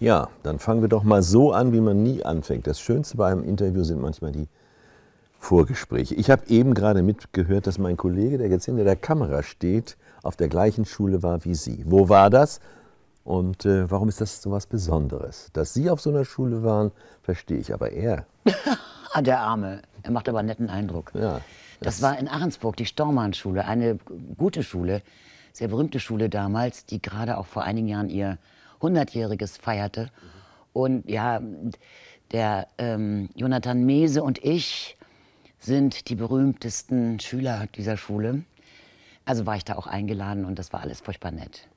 Ja, dann fangen wir doch mal so an, wie man nie anfängt. Das Schönste bei einem Interview sind manchmal die Vorgespräche. Ich habe eben gerade mitgehört, dass mein Kollege, der jetzt hinter der Kamera steht, auf der gleichen Schule war wie Sie. Wo war das? Und äh, warum ist das so was Besonderes? Dass Sie auf so einer Schule waren, verstehe ich, aber er. Ah, der Arme. Er macht aber einen netten Eindruck. Ja, das, das war in Ahrensburg, die Stormann-Schule, eine gute Schule, sehr berühmte Schule damals, die gerade auch vor einigen Jahren ihr 100-jähriges feierte. Und ja, der ähm, Jonathan Mese und ich sind die berühmtesten Schüler dieser Schule. Also war ich da auch eingeladen und das war alles furchtbar nett.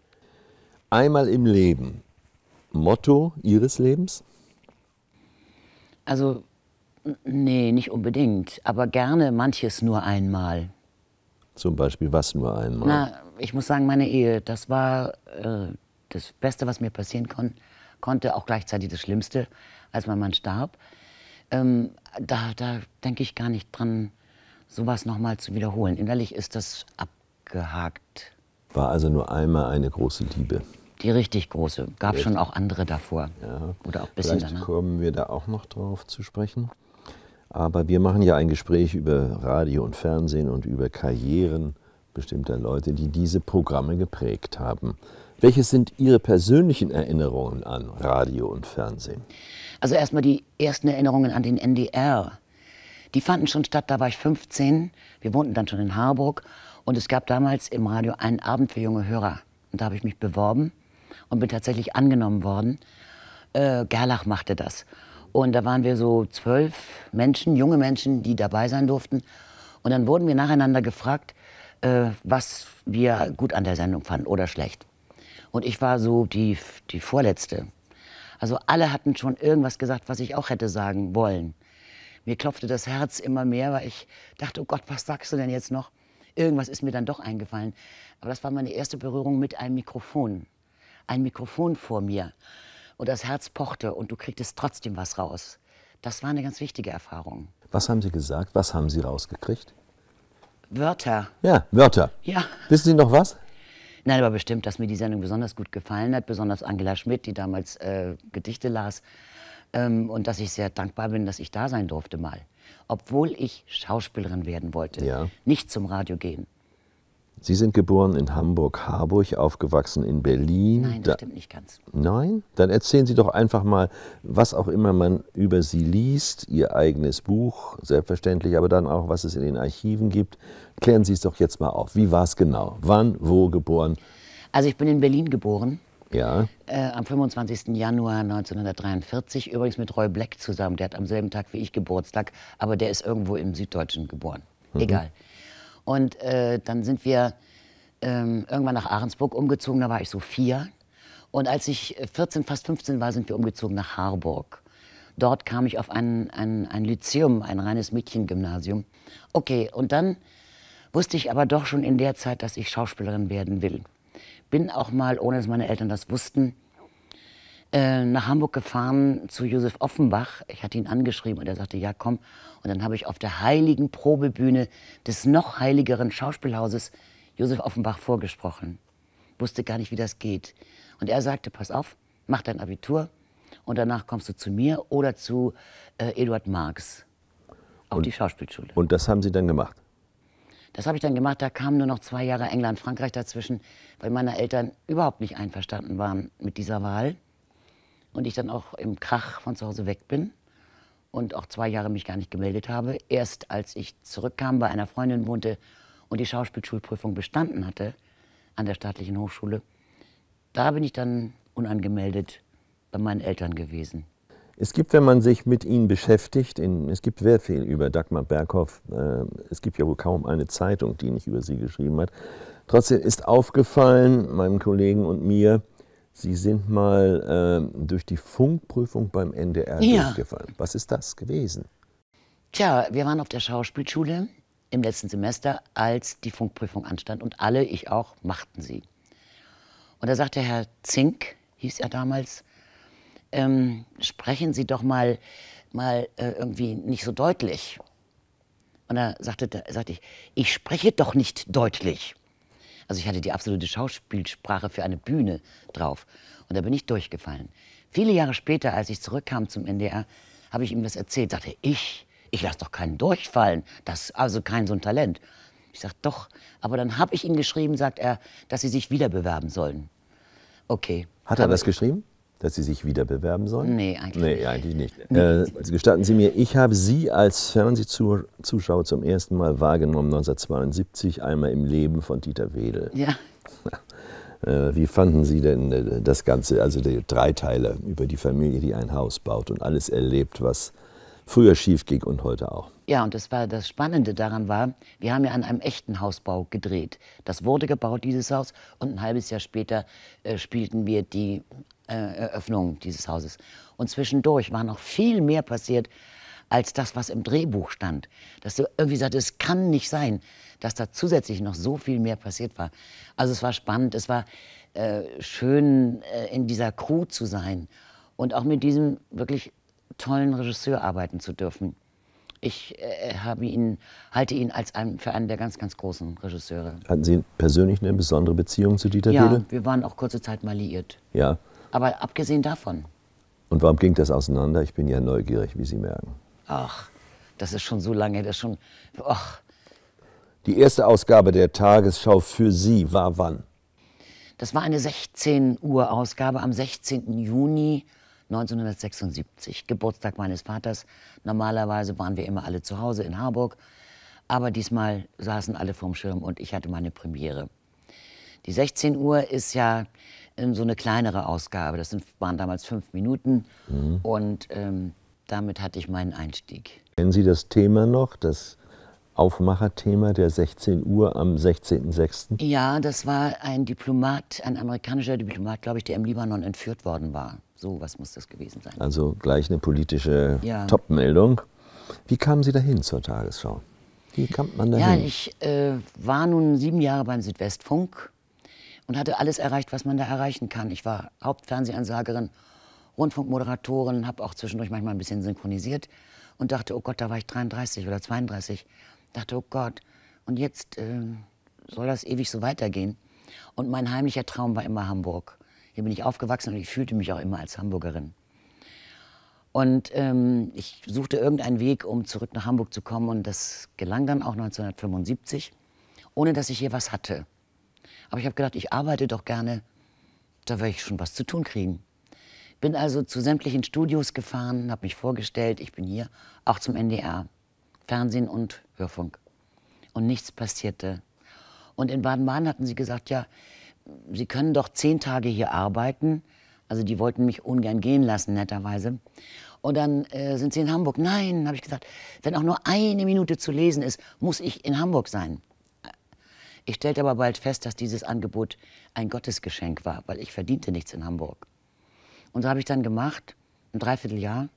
Einmal im Leben. Motto Ihres Lebens? Also, nee, nicht unbedingt. Aber gerne manches nur einmal. Zum Beispiel was nur einmal? Na, ich muss sagen, meine Ehe, das war äh, das Beste, was mir passieren kon konnte, auch gleichzeitig das Schlimmste, als mein Mann starb. Ähm, da da denke ich gar nicht dran, sowas nochmal zu wiederholen. Innerlich ist das abgehakt. War also nur einmal eine große Liebe. Die richtig große. Gab Echt? schon auch andere davor. Ja. Oder auch ein bisschen Vielleicht danach. kommen wir da auch noch drauf zu sprechen. Aber wir machen ja ein Gespräch über Radio und Fernsehen und über Karrieren bestimmter Leute, die diese Programme geprägt haben. Welche sind Ihre persönlichen Erinnerungen an Radio und Fernsehen? Also erstmal die ersten Erinnerungen an den NDR. Die fanden schon statt, da war ich 15. Wir wohnten dann schon in Harburg. Und es gab damals im Radio einen Abend für junge Hörer. Und da habe ich mich beworben und bin tatsächlich angenommen worden. Äh, Gerlach machte das. Und da waren wir so zwölf Menschen, junge Menschen, die dabei sein durften. Und dann wurden wir nacheinander gefragt, äh, was wir gut an der Sendung fanden oder schlecht. Und ich war so die, die Vorletzte. Also alle hatten schon irgendwas gesagt, was ich auch hätte sagen wollen. Mir klopfte das Herz immer mehr, weil ich dachte, oh Gott, was sagst du denn jetzt noch? Irgendwas ist mir dann doch eingefallen. Aber das war meine erste Berührung mit einem Mikrofon. Ein Mikrofon vor mir. Und das Herz pochte und du kriegtest trotzdem was raus. Das war eine ganz wichtige Erfahrung. Was haben Sie gesagt? Was haben Sie rausgekriegt? Wörter. Ja, Wörter. Ja. Wissen Sie noch was? Nein, aber bestimmt, dass mir die Sendung besonders gut gefallen hat, besonders Angela Schmidt, die damals äh, Gedichte las. Ähm, und dass ich sehr dankbar bin, dass ich da sein durfte mal. Obwohl ich Schauspielerin werden wollte, ja. nicht zum Radio gehen. Sie sind geboren in Hamburg-Harburg, aufgewachsen in Berlin. Nein, das da stimmt nicht ganz. Nein? Dann erzählen Sie doch einfach mal, was auch immer man über Sie liest, Ihr eigenes Buch, selbstverständlich, aber dann auch, was es in den Archiven gibt. Klären Sie es doch jetzt mal auf. Wie war es genau? Wann, wo geboren? Also ich bin in Berlin geboren. Ja. Äh, am 25. Januar 1943, übrigens mit Roy Black zusammen. Der hat am selben Tag wie ich Geburtstag, aber der ist irgendwo im Süddeutschen geboren. Mhm. Egal. Und äh, dann sind wir ähm, irgendwann nach Ahrensburg umgezogen, da war ich so vier. Und als ich 14, äh, fast 15 war, sind wir umgezogen nach Harburg. Dort kam ich auf ein, ein, ein Lyzeum, ein reines Mädchengymnasium. Okay, und dann wusste ich aber doch schon in der Zeit, dass ich Schauspielerin werden will. Bin auch mal, ohne dass meine Eltern das wussten, äh, nach Hamburg gefahren zu Josef Offenbach. Ich hatte ihn angeschrieben und er sagte, ja komm. Und dann habe ich auf der heiligen Probebühne des noch heiligeren Schauspielhauses Josef Offenbach vorgesprochen. Wusste gar nicht, wie das geht. Und er sagte, pass auf, mach dein Abitur und danach kommst du zu mir oder zu äh, Eduard Marx auf und, die Schauspielschule. Und das haben Sie dann gemacht? Das habe ich dann gemacht. Da kamen nur noch zwei Jahre England, Frankreich dazwischen, weil meine Eltern überhaupt nicht einverstanden waren mit dieser Wahl und ich dann auch im Krach von zu Hause weg bin und auch zwei Jahre mich gar nicht gemeldet habe. Erst als ich zurückkam, bei einer Freundin wohnte und die Schauspielschulprüfung bestanden hatte an der staatlichen Hochschule, da bin ich dann unangemeldet bei meinen Eltern gewesen. Es gibt, wenn man sich mit ihnen beschäftigt, in, es gibt sehr viel über Dagmar Berghoff, äh, es gibt ja wohl kaum eine Zeitung, die nicht über sie geschrieben hat. Trotzdem ist aufgefallen, meinem Kollegen und mir, Sie sind mal äh, durch die Funkprüfung beim NDR ja. durchgefallen. Was ist das gewesen? Tja, wir waren auf der Schauspielschule im letzten Semester, als die Funkprüfung anstand. Und alle, ich auch, machten sie. Und da sagte Herr Zink, hieß er damals, ähm, sprechen Sie doch mal, mal äh, irgendwie nicht so deutlich. Und da sagte, da sagte ich, ich spreche doch nicht deutlich. Also ich hatte die absolute Schauspielsprache für eine Bühne drauf. Und da bin ich durchgefallen. Viele Jahre später, als ich zurückkam zum NDR, habe ich ihm das erzählt. Sagte ich, ich lasse doch keinen durchfallen. Das ist also kein so ein Talent. Ich sage doch. Aber dann habe ich ihm geschrieben, sagt er, dass sie sich wieder bewerben sollen. Okay. Hat er das geschrieben? dass Sie sich wieder bewerben sollen? Nee, eigentlich nee, nicht. Eigentlich nicht. Nee. Äh, gestatten Sie mir, ich habe Sie als Fernsehzuschauer zum ersten Mal wahrgenommen 1972, einmal im Leben von Dieter Wedel. Ja. Äh, wie fanden Sie denn äh, das Ganze, also die drei Teile über die Familie, die ein Haus baut und alles erlebt, was früher schief ging und heute auch? Ja, und das, war, das Spannende daran war, wir haben ja an einem echten Hausbau gedreht. Das wurde gebaut, dieses Haus, und ein halbes Jahr später äh, spielten wir die äh, Eröffnung dieses Hauses. Und zwischendurch war noch viel mehr passiert, als das, was im Drehbuch stand. Dass du irgendwie sagst, es kann nicht sein, dass da zusätzlich noch so viel mehr passiert war. Also es war spannend, es war äh, schön, äh, in dieser Crew zu sein und auch mit diesem wirklich tollen Regisseur arbeiten zu dürfen ich äh, habe ihn, halte ihn als einen, für einen der ganz, ganz großen Regisseure. Hatten Sie persönlich eine besondere Beziehung zu Dieter ja, Wedel? Ja, wir waren auch kurze Zeit mal liiert. Ja. Aber abgesehen davon. Und warum ging das auseinander? Ich bin ja neugierig, wie Sie merken. Ach, das ist schon so lange, das schon. Ach. Die erste Ausgabe der Tagesschau für Sie war wann? Das war eine 16 Uhr Ausgabe am 16. Juni 1976, Geburtstag meines Vaters. Normalerweise waren wir immer alle zu Hause in Harburg, aber diesmal saßen alle vorm Schirm und ich hatte meine Premiere. Die 16 Uhr ist ja ähm, so eine kleinere Ausgabe, das sind, waren damals fünf Minuten mhm. und ähm, damit hatte ich meinen Einstieg. Kennen Sie das Thema noch, das Aufmacherthema der 16 Uhr am 16.06.? Ja, das war ein Diplomat, ein amerikanischer Diplomat, glaube ich, der im Libanon entführt worden war. So was muss das gewesen sein. Also gleich eine politische ja. Top-Meldung. Wie kamen Sie dahin zur Tagesschau? Wie kam man dahin? Ja, ich äh, war nun sieben Jahre beim Südwestfunk und hatte alles erreicht, was man da erreichen kann. Ich war Hauptfernsehansagerin, Rundfunkmoderatorin, habe auch zwischendurch manchmal ein bisschen synchronisiert und dachte, oh Gott, da war ich 33 oder 32 dachte, oh Gott, und jetzt äh, soll das ewig so weitergehen. Und mein heimlicher Traum war immer Hamburg. Hier bin ich aufgewachsen und ich fühlte mich auch immer als Hamburgerin. Und ähm, ich suchte irgendeinen Weg, um zurück nach Hamburg zu kommen. Und das gelang dann auch 1975, ohne dass ich hier was hatte. Aber ich habe gedacht, ich arbeite doch gerne, da werde ich schon was zu tun kriegen. Bin also zu sämtlichen Studios gefahren, habe mich vorgestellt, ich bin hier, auch zum NDR. Fernsehen und Hörfunk. Und nichts passierte. Und in Baden-Baden hatten sie gesagt, ja, Sie können doch zehn Tage hier arbeiten. Also die wollten mich ungern gehen lassen, netterweise. Und dann äh, sind sie in Hamburg. Nein, habe ich gesagt, wenn auch nur eine Minute zu lesen ist, muss ich in Hamburg sein. Ich stellte aber bald fest, dass dieses Angebot ein Gottesgeschenk war, weil ich verdiente nichts in Hamburg. Und so habe ich dann gemacht, ein Dreivierteljahr.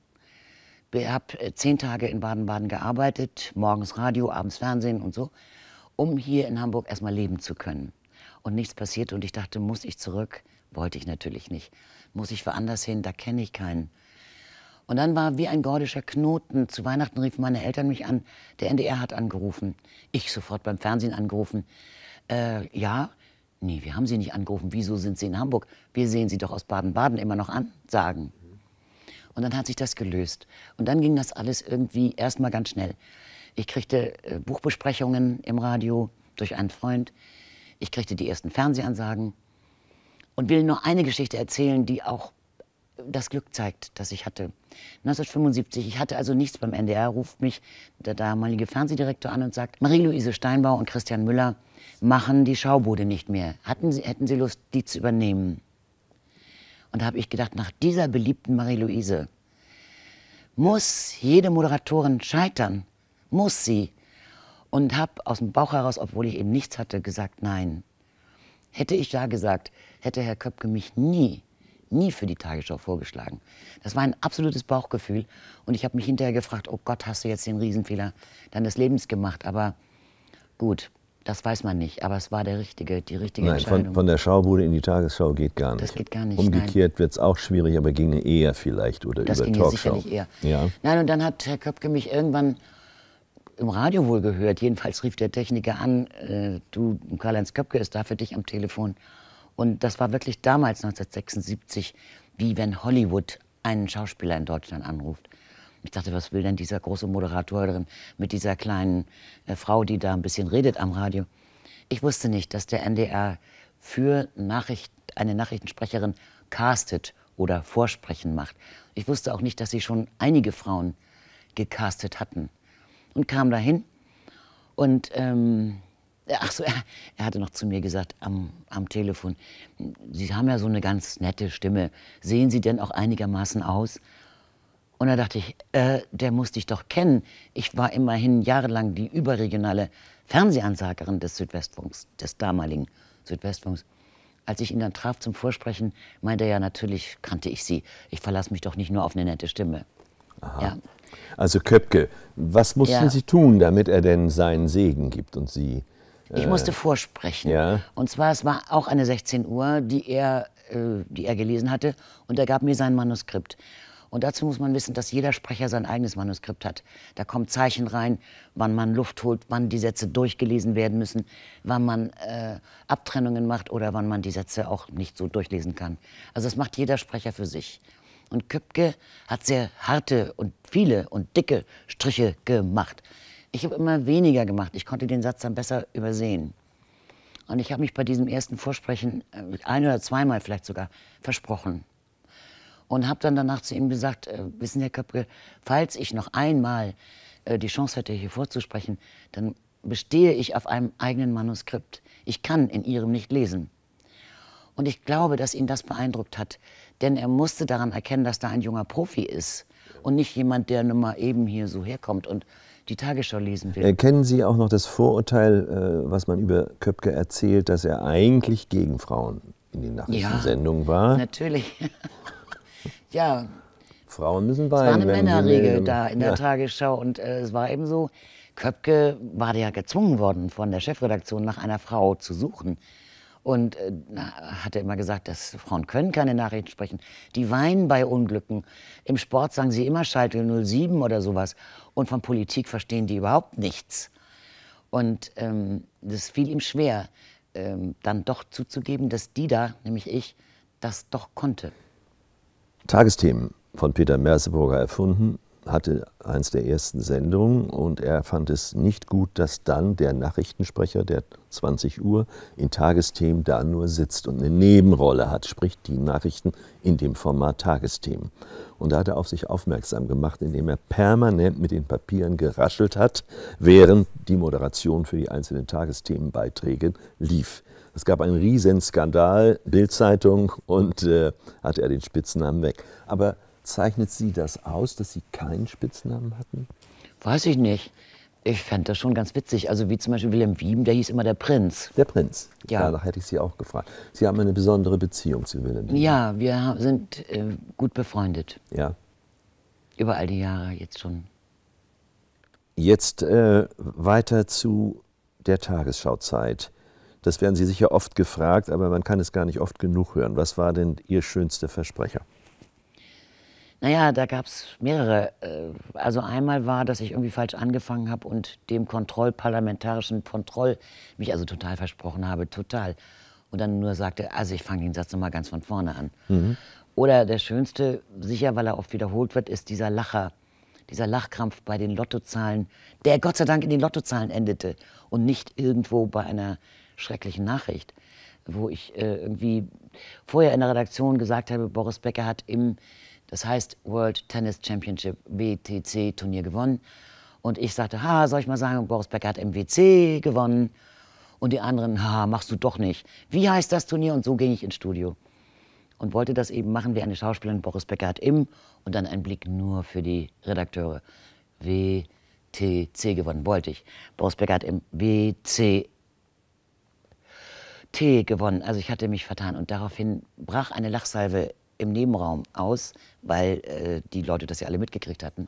Ich habe äh, zehn Tage in Baden-Baden gearbeitet, morgens Radio, abends Fernsehen und so, um hier in Hamburg erstmal leben zu können. Und nichts passiert und ich dachte, muss ich zurück? Wollte ich natürlich nicht. Muss ich woanders hin? Da kenne ich keinen. Und dann war wie ein gordischer Knoten. Zu Weihnachten riefen meine Eltern mich an. Der NDR hat angerufen. Ich sofort beim Fernsehen angerufen. Äh, ja, nee, wir haben Sie nicht angerufen. Wieso sind Sie in Hamburg? Wir sehen Sie doch aus Baden-Baden immer noch an, sagen. Und dann hat sich das gelöst. Und dann ging das alles irgendwie erstmal ganz schnell. Ich kriegte äh, Buchbesprechungen im Radio durch einen Freund. Ich kriegte die ersten Fernsehansagen und will nur eine Geschichte erzählen, die auch äh, das Glück zeigt, das ich hatte. 1975, ich hatte also nichts beim NDR, ruft mich der damalige Fernsehdirektor an und sagt, Marie-Louise Steinbau und Christian Müller machen die Schaubude nicht mehr. Hatten Sie, hätten Sie Lust, die zu übernehmen? Und da habe ich gedacht, nach dieser beliebten Marie-Louise muss jede Moderatorin scheitern. Muss sie. Und habe aus dem Bauch heraus, obwohl ich eben nichts hatte, gesagt, nein. Hätte ich ja gesagt, hätte Herr Köpke mich nie, nie für die Tagesschau vorgeschlagen. Das war ein absolutes Bauchgefühl. Und ich habe mich hinterher gefragt, oh Gott, hast du jetzt den Riesenfehler deines Lebens gemacht? Aber gut, das weiß man nicht, aber es war der richtige, die richtige nein, Entscheidung. Von, von der Schaubude in die Tagesschau geht gar nicht. Das geht gar nicht. Umgekehrt wird es auch schwierig, aber ginge eher vielleicht oder das über Talkshow. Das sicherlich eher. Ja. Nein, und dann hat Herr Köpke mich irgendwann im Radio wohl gehört. Jedenfalls rief der Techniker an, äh, du, Karl-Heinz Köpke ist da für dich am Telefon. Und das war wirklich damals, 1976, wie wenn Hollywood einen Schauspieler in Deutschland anruft. Ich dachte, was will denn dieser große Moderator mit dieser kleinen äh, Frau, die da ein bisschen redet am Radio? Ich wusste nicht, dass der NDR für Nachricht, eine Nachrichtensprecherin castet oder Vorsprechen macht. Ich wusste auch nicht, dass sie schon einige Frauen gecastet hatten. Und kam dahin und, ähm, äh, ach so, er, er, hatte noch zu mir gesagt am, am Telefon, Sie haben ja so eine ganz nette Stimme. Sehen Sie denn auch einigermaßen aus? Und da dachte ich, äh, der muss dich doch kennen. Ich war immerhin jahrelang die überregionale Fernsehansagerin des Südwestfunks, des damaligen Südwestfunks. Als ich ihn dann traf zum Vorsprechen, meinte er ja, natürlich kannte ich sie. Ich verlasse mich doch nicht nur auf eine nette Stimme. Ja. Also Köpke, was mussten ja. Sie tun, damit er denn seinen Segen gibt und Sie? Äh, ich musste vorsprechen. Ja. Und zwar, es war auch eine 16 Uhr, die er, äh, die er gelesen hatte, und er gab mir sein Manuskript. Und dazu muss man wissen, dass jeder Sprecher sein eigenes Manuskript hat. Da kommen Zeichen rein, wann man Luft holt, wann die Sätze durchgelesen werden müssen, wann man äh, Abtrennungen macht oder wann man die Sätze auch nicht so durchlesen kann. Also das macht jeder Sprecher für sich. Und Köpke hat sehr harte und viele und dicke Striche gemacht. Ich habe immer weniger gemacht. Ich konnte den Satz dann besser übersehen. Und ich habe mich bei diesem ersten Vorsprechen äh, ein oder zweimal vielleicht sogar versprochen und habe dann danach zu ihm gesagt, äh, wissen Sie, Herr Köpke, falls ich noch einmal äh, die Chance hätte, hier vorzusprechen, dann bestehe ich auf einem eigenen Manuskript. Ich kann in Ihrem nicht lesen. Und ich glaube, dass ihn das beeindruckt hat, denn er musste daran erkennen, dass da ein junger Profi ist und nicht jemand, der nun mal eben hier so herkommt und die Tagesschau lesen will. Erkennen Sie auch noch das Vorurteil, äh, was man über Köpke erzählt, dass er eigentlich gegen Frauen in den Nachrichtensendungen ja, war? Natürlich. ja. Frauen müssen weinen. Es war eine Männerregel da in der ja. Tagesschau und äh, es war eben so, Köpke war ja gezwungen worden von der Chefredaktion nach einer Frau zu suchen. Und äh, hat er immer gesagt, dass Frauen können keine Nachrichten sprechen. Die weinen bei Unglücken. Im Sport sagen sie immer Schalke 07 oder sowas. Und von Politik verstehen die überhaupt nichts. Und ähm, das fiel ihm schwer, ähm, dann doch zuzugeben, dass die da, nämlich ich, das doch konnte. Tagesthemen von Peter Merseburger erfunden hatte eins der ersten Sendungen und er fand es nicht gut, dass dann der Nachrichtensprecher der 20 Uhr in Tagesthemen da nur sitzt und eine Nebenrolle hat, sprich die Nachrichten in dem Format Tagesthemen. Und da hat er auf sich aufmerksam gemacht, indem er permanent mit den Papieren geraschelt hat, während die Moderation für die einzelnen Tagesthemenbeiträge lief. Es gab einen riesen Skandal, Bildzeitung und äh, hatte er den Spitznamen weg. Aber Zeichnet Sie das aus, dass Sie keinen Spitznamen hatten? Weiß ich nicht. Ich fand das schon ganz witzig. Also wie zum Beispiel Wilhelm Wieben, der hieß immer der Prinz. Der Prinz. Ja. Danach hätte ich Sie auch gefragt. Sie haben eine besondere Beziehung zu Wilhelm Wieben. Ja, wir sind äh, gut befreundet. Ja. Über all die Jahre jetzt schon. Jetzt äh, weiter zu der Tagesschauzeit. Das werden Sie sicher oft gefragt, aber man kann es gar nicht oft genug hören. Was war denn Ihr schönster Versprecher? Naja, da gab es mehrere. Äh, also einmal war, dass ich irgendwie falsch angefangen habe und dem Kontrollparlamentarischen Kontroll mich also total versprochen habe, total. Und dann nur sagte, also ich fange den Satz nochmal ganz von vorne an. Mhm. Oder der schönste, sicher, weil er oft wiederholt wird, ist dieser Lacher, dieser Lachkrampf bei den Lottozahlen, der Gott sei Dank in den Lottozahlen endete und nicht irgendwo bei einer schrecklichen Nachricht, wo ich äh, irgendwie vorher in der Redaktion gesagt habe, Boris Becker hat im das heißt World Tennis Championship WTC Turnier gewonnen. Und ich sagte, ha, soll ich mal sagen, Boris Becker hat MWC gewonnen. Und die anderen, ha, machst du doch nicht. Wie heißt das Turnier? Und so ging ich ins Studio und wollte das eben machen wie eine Schauspielerin. Boris Becker hat im und dann ein Blick nur für die Redakteure. WTC gewonnen, wollte ich. Boris Becker hat im WC T gewonnen. Also ich hatte mich vertan. Und daraufhin brach eine Lachsalve im Nebenraum aus, weil äh, die Leute das ja alle mitgekriegt hatten.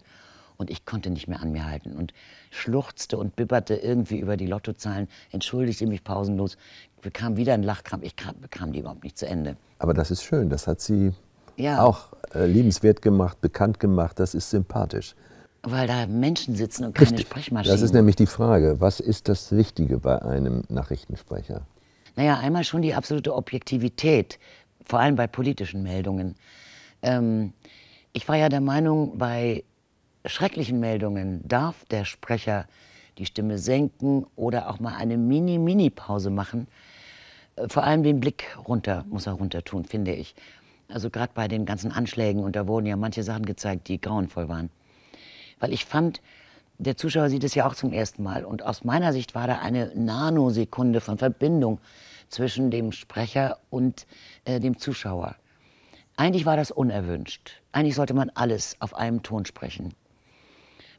Und ich konnte nicht mehr an mir halten und schluchzte und bibberte irgendwie über die Lottozahlen, entschuldigte mich pausenlos, bekam wieder einen Lachkrampf. Ich bekam die überhaupt nicht zu Ende. Aber das ist schön, das hat sie ja. auch äh, liebenswert gemacht, bekannt gemacht, das ist sympathisch. Weil da Menschen sitzen und keine Richtig. Sprechmaschinen. Das ist nämlich die Frage, was ist das Wichtige bei einem Nachrichtensprecher? Naja, einmal schon die absolute Objektivität, vor allem bei politischen Meldungen. Ähm, ich war ja der Meinung, bei schrecklichen Meldungen darf der Sprecher die Stimme senken oder auch mal eine Mini-Mini-Pause machen. Äh, vor allem den Blick runter muss er runter tun, finde ich. Also gerade bei den ganzen Anschlägen und da wurden ja manche Sachen gezeigt, die grauenvoll waren. Weil ich fand, der Zuschauer sieht es ja auch zum ersten Mal und aus meiner Sicht war da eine Nanosekunde von Verbindung zwischen dem Sprecher und äh, dem Zuschauer. Eigentlich war das unerwünscht. Eigentlich sollte man alles auf einem Ton sprechen.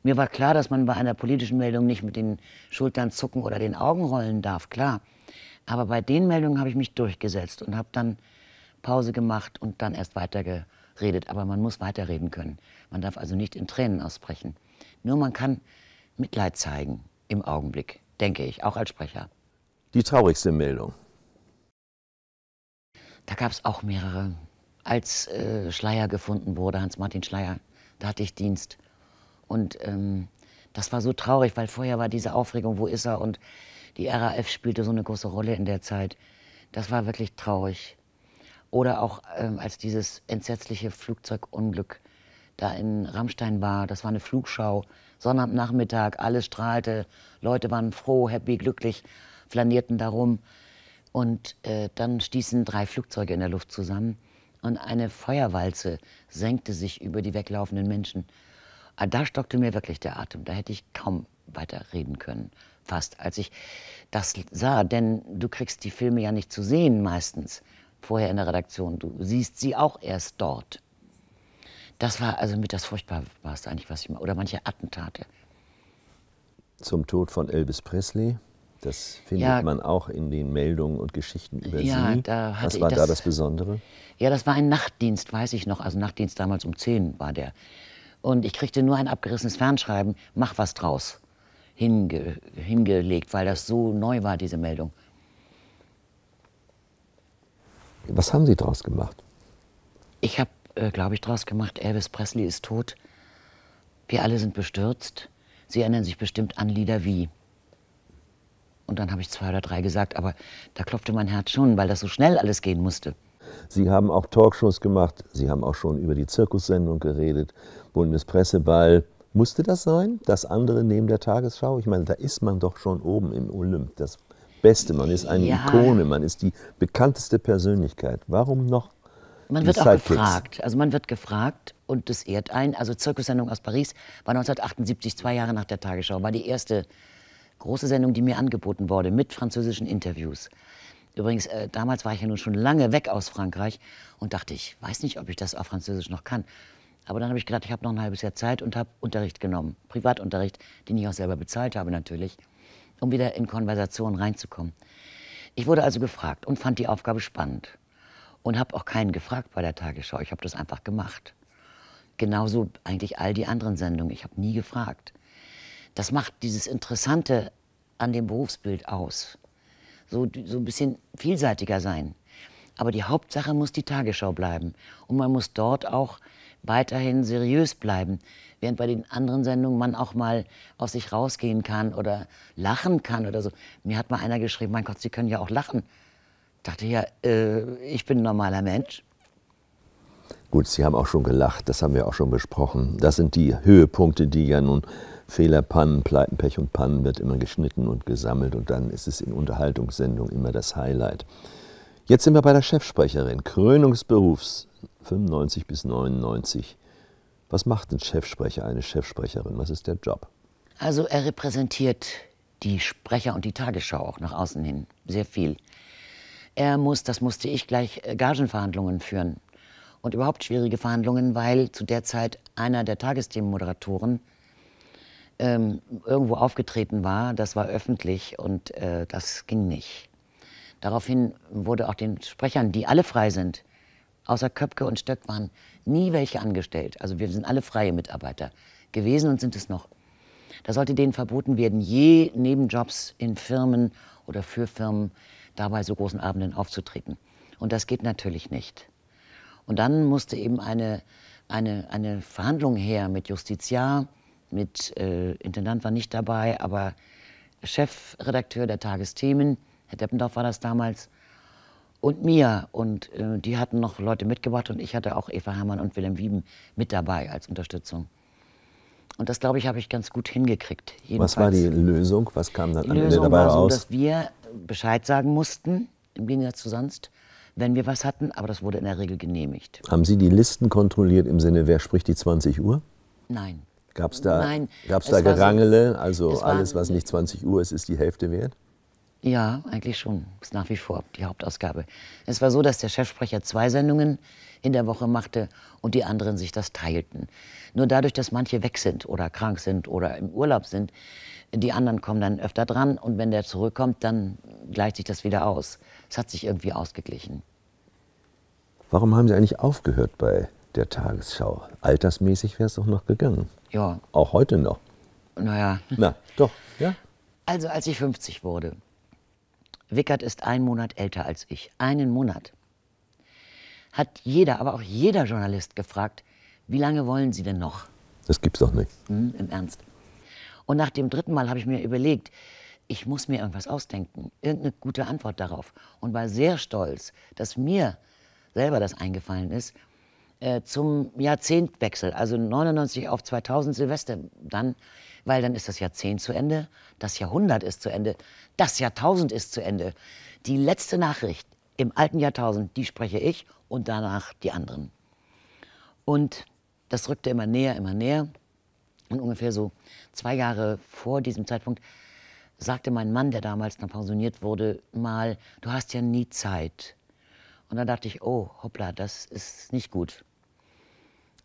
Mir war klar, dass man bei einer politischen Meldung nicht mit den Schultern zucken oder den Augen rollen darf, klar. Aber bei den Meldungen habe ich mich durchgesetzt und habe dann Pause gemacht und dann erst weitergeredet. Aber man muss weiterreden können. Man darf also nicht in Tränen ausbrechen. Nur man kann Mitleid zeigen im Augenblick, denke ich, auch als Sprecher. Die traurigste Meldung. Da gab es auch mehrere. Als äh, Schleier gefunden wurde, Hans-Martin Schleier, da hatte ich Dienst. Und ähm, das war so traurig, weil vorher war diese Aufregung, wo ist er? Und die RAF spielte so eine große Rolle in der Zeit. Das war wirklich traurig. Oder auch ähm, als dieses entsetzliche Flugzeugunglück da in Rammstein war, das war eine Flugschau, Sonnabendnachmittag, alles strahlte, Leute waren froh, happy, glücklich, flanierten darum. Und äh, dann stießen drei Flugzeuge in der Luft zusammen und eine Feuerwalze senkte sich über die weglaufenden Menschen. Ah, da stockte mir wirklich der Atem. Da hätte ich kaum weiter reden können, fast, als ich das sah. Denn du kriegst die Filme ja nicht zu sehen meistens vorher in der Redaktion. Du siehst sie auch erst dort. Das war also mit das Furchtbarste eigentlich, was ich mal. Oder manche Attentate. Zum Tod von Elvis Presley das findet ja, man auch in den Meldungen und Geschichten über ja, Sie. Da Was war das, da das Besondere? Ja, das war ein Nachtdienst, weiß ich noch. Also Nachtdienst damals um 10 war der. Und ich kriegte nur ein abgerissenes Fernschreiben, mach was draus, hinge, hingelegt, weil das so neu war, diese Meldung. Was haben Sie draus gemacht? Ich habe, äh, glaube ich, draus gemacht, Elvis Presley ist tot. Wir alle sind bestürzt. Sie erinnern sich bestimmt an Lieder wie und dann habe ich zwei oder drei gesagt, aber da klopfte mein Herz schon, weil das so schnell alles gehen musste. Sie haben auch Talkshows gemacht, Sie haben auch schon über die Zirkussendung geredet, Bundespresseball. Musste das sein, das andere neben der Tagesschau? Ich meine, da ist man doch schon oben im Olymp, das Beste, man ist eine ja. Ikone, man ist die bekannteste Persönlichkeit. Warum noch? Man wird auch gefragt, also man wird gefragt und das ehrt ein. Also Zirkussendung aus Paris war 1978, zwei Jahre nach der Tagesschau, war die erste große Sendung, die mir angeboten wurde mit französischen Interviews. Übrigens, äh, damals war ich ja nun schon lange weg aus Frankreich und dachte, ich weiß nicht, ob ich das auf Französisch noch kann. Aber dann habe ich gedacht, ich habe noch ein halbes Jahr Zeit und habe Unterricht genommen, Privatunterricht, den ich auch selber bezahlt habe natürlich, um wieder in Konversationen reinzukommen. Ich wurde also gefragt und fand die Aufgabe spannend und habe auch keinen gefragt bei der Tagesschau. Ich habe das einfach gemacht. Genauso eigentlich all die anderen Sendungen. Ich habe nie gefragt das macht dieses Interessante an dem Berufsbild aus. So, so ein bisschen vielseitiger sein. Aber die Hauptsache muss die Tagesschau bleiben. Und man muss dort auch weiterhin seriös bleiben. Während bei den anderen Sendungen man auch mal aus sich rausgehen kann oder lachen kann oder so. Mir hat mal einer geschrieben, mein Gott, Sie können ja auch lachen. Ich dachte ja, äh, ich bin ein normaler Mensch. Gut, Sie haben auch schon gelacht, das haben wir auch schon besprochen. Das sind die Höhepunkte, die ja nun Fehler, Pannen, Pleiten, Pech und Pannen wird immer geschnitten und gesammelt und dann ist es in Unterhaltungssendungen immer das Highlight. Jetzt sind wir bei der Chefsprecherin, Krönungsberufs 95 bis 99. Was macht ein Chefsprecher, eine Chefsprecherin? Was ist der Job? Also er repräsentiert die Sprecher und die Tagesschau auch nach außen hin sehr viel. Er muss, das musste ich gleich, äh, Gagenverhandlungen führen und überhaupt schwierige Verhandlungen, weil zu der Zeit einer der Tagesthemenmoderatoren ähm, irgendwo aufgetreten war, das war öffentlich und äh, das ging nicht. Daraufhin wurde auch den Sprechern, die alle frei sind, außer Köpke und Stöck waren nie welche angestellt. Also wir sind alle freie Mitarbeiter gewesen und sind es noch. Da sollte denen verboten werden, je Nebenjobs in Firmen oder für Firmen dabei so großen Abenden aufzutreten. Und das geht natürlich nicht. Und dann musste eben eine, eine, eine Verhandlung her mit Justiziar, mit äh, Intendant war nicht dabei, aber Chefredakteur der Tagesthemen, Herr Deppendorf war das damals, und mir. Und äh, die hatten noch Leute mitgebracht und ich hatte auch Eva Hermann und Wilhelm Wieben mit dabei als Unterstützung. Und das, glaube ich, habe ich ganz gut hingekriegt. Jedenfalls. Was war die Lösung? Was kam dann die am Ende Lösung dabei war raus? So, dass wir Bescheid sagen mussten, im Gegensatz zu sonst, wenn wir was hatten, aber das wurde in der Regel genehmigt. Haben Sie die Listen kontrolliert im Sinne, wer spricht die 20 Uhr? Nein. Gab es da, Nein, gab's da Gerangele? So, also alles, was nicht 20 Uhr ist, ist die Hälfte wert? Ja, eigentlich schon. Ist nach wie vor die Hauptausgabe. Es war so, dass der Chefsprecher zwei Sendungen in der Woche machte und die anderen sich das teilten. Nur dadurch, dass manche weg sind oder krank sind oder im Urlaub sind, die anderen kommen dann öfter dran und wenn der zurückkommt, dann gleicht sich das wieder aus. Es hat sich irgendwie ausgeglichen. Warum haben Sie eigentlich aufgehört bei der Tagesschau? Altersmäßig wäre es doch noch gegangen. Ja. Auch heute noch. Naja. Na, doch, ja. Also, als ich 50 wurde, Wickert ist einen Monat älter als ich. Einen Monat. Hat jeder, aber auch jeder Journalist gefragt, wie lange wollen Sie denn noch? Das gibt's doch nicht. Hm, Im Ernst. Und nach dem dritten Mal habe ich mir überlegt, ich muss mir irgendwas ausdenken, irgendeine gute Antwort darauf. Und war sehr stolz, dass mir selber das eingefallen ist äh, zum Jahrzehntwechsel, also 99 auf 2000 Silvester dann, weil dann ist das Jahrzehnt zu Ende, das Jahrhundert ist zu Ende, das Jahrtausend ist zu Ende. Die letzte Nachricht im alten Jahrtausend, die spreche ich und danach die anderen. Und das rückte immer näher, immer näher. Und ungefähr so zwei Jahre vor diesem Zeitpunkt sagte mein Mann, der damals noch pensioniert wurde, mal, du hast ja nie Zeit. Und dann dachte ich, oh, hoppla, das ist nicht gut.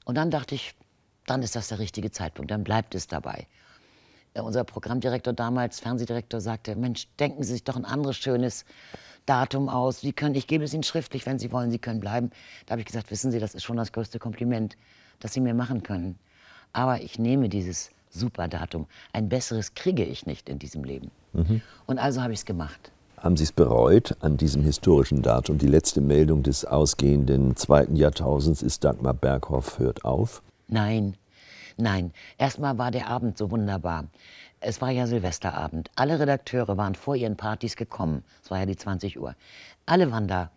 Und dann dachte ich, dann ist das der richtige Zeitpunkt, dann bleibt es dabei. Äh, unser Programmdirektor damals, Fernsehdirektor, sagte, Mensch, denken Sie sich doch ein anderes schönes Datum aus. Sie können, ich gebe es Ihnen schriftlich, wenn Sie wollen, Sie können bleiben. Da habe ich gesagt, wissen Sie, das ist schon das größte Kompliment, das Sie mir machen können. Aber ich nehme dieses Superdatum. Ein besseres kriege ich nicht in diesem Leben. Mhm. Und also habe ich es gemacht. Haben Sie es bereut an diesem historischen Datum? Die letzte Meldung des ausgehenden zweiten Jahrtausends ist Dagmar Berghoff hört auf? Nein, nein. Erstmal war der Abend so wunderbar. Es war ja Silvesterabend. Alle Redakteure waren vor ihren Partys gekommen. Es war ja die 20 Uhr. Alle waren da.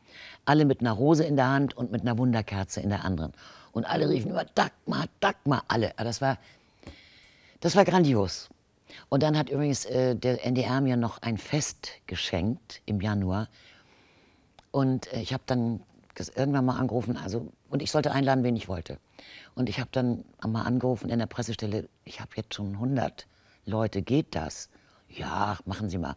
Alle mit einer Rose in der Hand und mit einer Wunderkerze in der anderen. Und alle riefen immer Dagmar, Dagmar, alle. Das war, das war grandios. Und dann hat übrigens äh, der NDR mir noch ein Fest geschenkt im Januar. Und äh, ich habe dann irgendwann mal angerufen, also, und ich sollte einladen, wen ich wollte. Und ich habe dann mal angerufen in der Pressestelle, ich habe jetzt schon 100 Leute, geht das? Ja, machen Sie mal.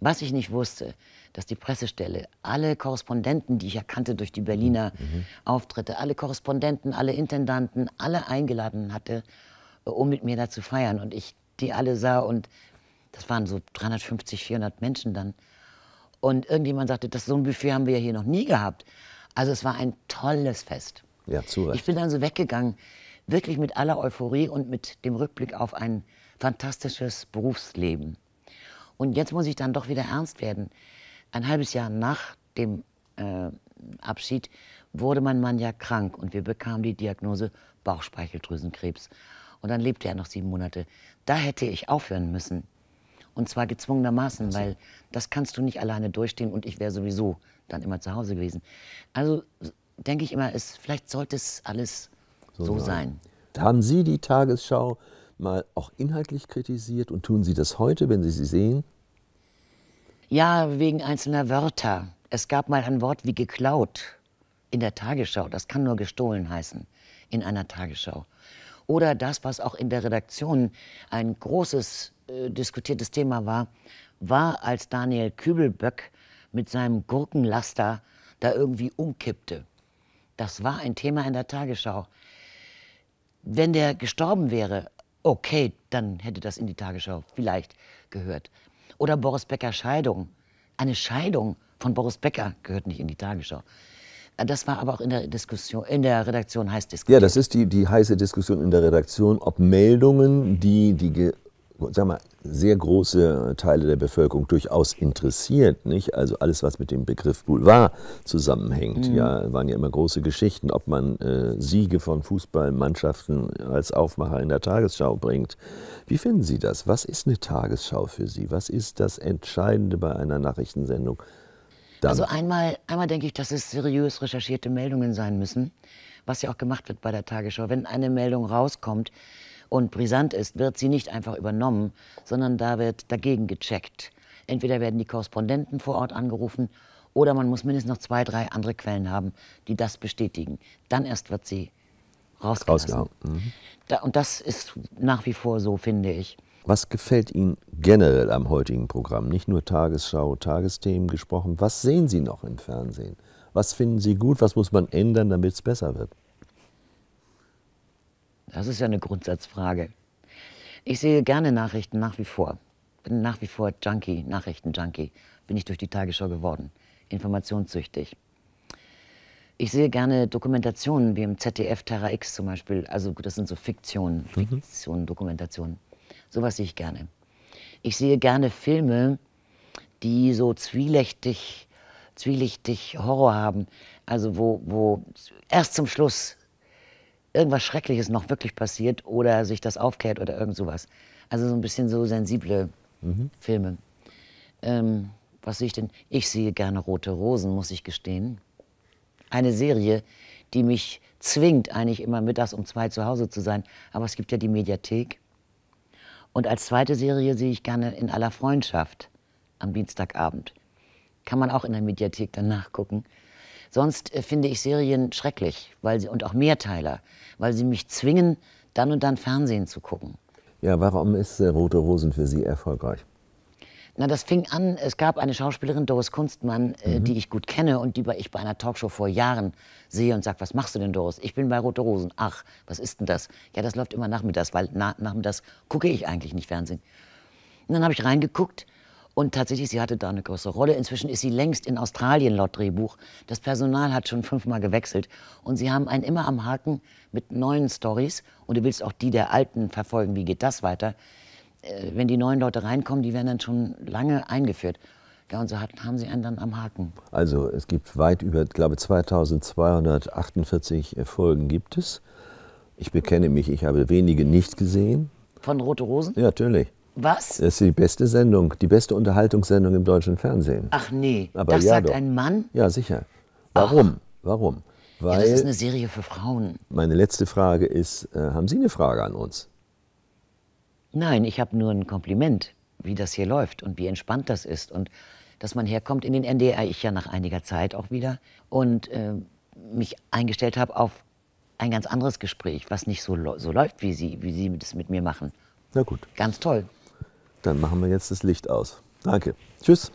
Was ich nicht wusste, dass die Pressestelle alle Korrespondenten, die ich erkannte durch die Berliner mhm. mhm. Auftritte, alle Korrespondenten, alle Intendanten, alle eingeladen hatte, äh, um mit mir da zu feiern. Und ich die alle sah. Und das waren so 350, 400 Menschen dann. Und irgendjemand sagte, das so ein Buffet haben wir ja hier noch nie gehabt. Also es war ein tolles Fest. Ja, zu Recht. Ich bin dann so weggegangen, wirklich mit aller Euphorie und mit dem Rückblick auf ein fantastisches Berufsleben. Und jetzt muss ich dann doch wieder ernst werden. Ein halbes Jahr nach dem äh, Abschied wurde mein Mann ja krank und wir bekamen die Diagnose Bauchspeicheldrüsenkrebs. Und dann lebte er noch sieben Monate. Da hätte ich aufhören müssen. Und zwar gezwungenermaßen, also. weil das kannst du nicht alleine durchstehen und ich wäre sowieso dann immer zu Hause gewesen. Also denke ich immer, es, vielleicht sollte es alles so, so sein. sein. Haben Sie die Tagesschau mal auch inhaltlich kritisiert und tun Sie das heute, wenn Sie sie sehen? Ja, wegen einzelner Wörter. Es gab mal ein Wort wie geklaut in der Tagesschau. Das kann nur gestohlen heißen in einer Tagesschau. Oder das, was auch in der Redaktion ein großes äh, diskutiertes Thema war, war, als Daniel Kübelböck mit seinem Gurkenlaster da irgendwie umkippte. Das war ein Thema in der Tagesschau. Wenn der gestorben wäre, okay, dann hätte das in die Tagesschau vielleicht gehört. Oder Boris Becker Scheidung. Eine Scheidung von Boris Becker gehört nicht in die Tagesschau. Das war aber auch in der Diskussion, in der Redaktion heiß diskutiert. Ja, das ist die, die heiße Diskussion in der Redaktion, ob Meldungen, die die sag mal, sehr große Teile der Bevölkerung durchaus interessiert, nicht? Also alles, was mit dem Begriff Boulevard zusammenhängt, mhm. ja, waren ja immer große Geschichten, ob man äh, Siege von Fußballmannschaften als Aufmacher in der Tagesschau bringt. Wie finden Sie das? Was ist eine Tagesschau für Sie? Was ist das Entscheidende bei einer Nachrichtensendung? Dann. Also einmal, einmal denke ich, dass es seriös recherchierte Meldungen sein müssen, was ja auch gemacht wird bei der Tagesschau. Wenn eine Meldung rauskommt und brisant ist, wird sie nicht einfach übernommen, sondern da wird dagegen gecheckt. Entweder werden die Korrespondenten vor Ort angerufen oder man muss mindestens noch zwei, drei andere Quellen haben, die das bestätigen. Dann erst wird sie rausgelassen. Mhm. Da, und das ist nach wie vor so, finde ich. Was gefällt Ihnen generell am heutigen Programm? Nicht nur Tagesschau, Tagesthemen gesprochen. Was sehen Sie noch im Fernsehen? Was finden Sie gut? Was muss man ändern, damit es besser wird? Das ist ja eine Grundsatzfrage. Ich sehe gerne Nachrichten nach wie vor. Bin nach wie vor Junkie, Nachrichten-Junkie. Bin ich durch die Tagesschau geworden. Informationssüchtig. Ich sehe gerne Dokumentationen wie im ZDF Terra X zum Beispiel. Also das sind so Fiktionen, mhm. Fiktionen, Dokumentationen. Sowas sehe ich gerne. Ich sehe gerne Filme, die so zwielichtig, zwielichtig Horror haben. Also wo, wo erst zum Schluss irgendwas Schreckliches noch wirklich passiert oder sich das aufklärt oder irgend sowas. Also so ein bisschen so sensible mhm. Filme. Ähm, was sehe ich denn? Ich sehe gerne Rote Rosen, muss ich gestehen. Eine Serie, die mich zwingt, eigentlich immer mittags um zwei zu Hause zu sein. Aber es gibt ja die Mediathek. Und als zweite Serie sehe ich gerne In aller Freundschaft am Dienstagabend. Kann man auch in der Mediathek dann nachgucken. Sonst äh, finde ich Serien schrecklich weil sie, und auch Mehrteiler, weil sie mich zwingen, dann und dann Fernsehen zu gucken. Ja, warum ist äh, Rote Rosen für Sie erfolgreich? Na, das fing an, es gab eine Schauspielerin, Doris Kunstmann, äh, mhm. die ich gut kenne und die ich bei einer Talkshow vor Jahren sehe und sage, was machst du denn, Doris? Ich bin bei Rote Rosen. Ach, was ist denn das? Ja, das läuft immer nachmittags, weil na, nachmittags gucke ich eigentlich nicht Fernsehen. Und dann habe ich reingeguckt und tatsächlich, sie hatte da eine große Rolle. Inzwischen ist sie längst in Australien laut Drehbuch. Das Personal hat schon fünfmal gewechselt. Und sie haben einen immer am Haken mit neuen Stories. Und du willst auch die der alten verfolgen. Wie geht das weiter? Äh, wenn die neuen Leute reinkommen, die werden dann schon lange eingeführt. Ja, und so hat, haben sie einen dann am Haken. Also es gibt weit über, glaube 2248 äh, Folgen gibt es. Ich bekenne mich, ich habe wenige nicht gesehen. Von Rote Rosen? Ja, natürlich. Was? Das ist die beste Sendung, die beste Unterhaltungssendung im deutschen Fernsehen. Ach nee, Aber das ja sagt doch. ein Mann? Ja, sicher. Warum? Ach. Warum? Weil ja, das ist eine Serie für Frauen. Meine letzte Frage ist, äh, haben Sie eine Frage an uns? Nein, ich habe nur ein Kompliment, wie das hier läuft und wie entspannt das ist und dass man herkommt in den NDR, ich ja nach einiger Zeit auch wieder und äh, mich eingestellt habe auf ein ganz anderes Gespräch, was nicht so, so läuft, wie Sie, wie Sie das mit mir machen. Na gut. Ganz toll. Dann machen wir jetzt das Licht aus. Danke. Tschüss.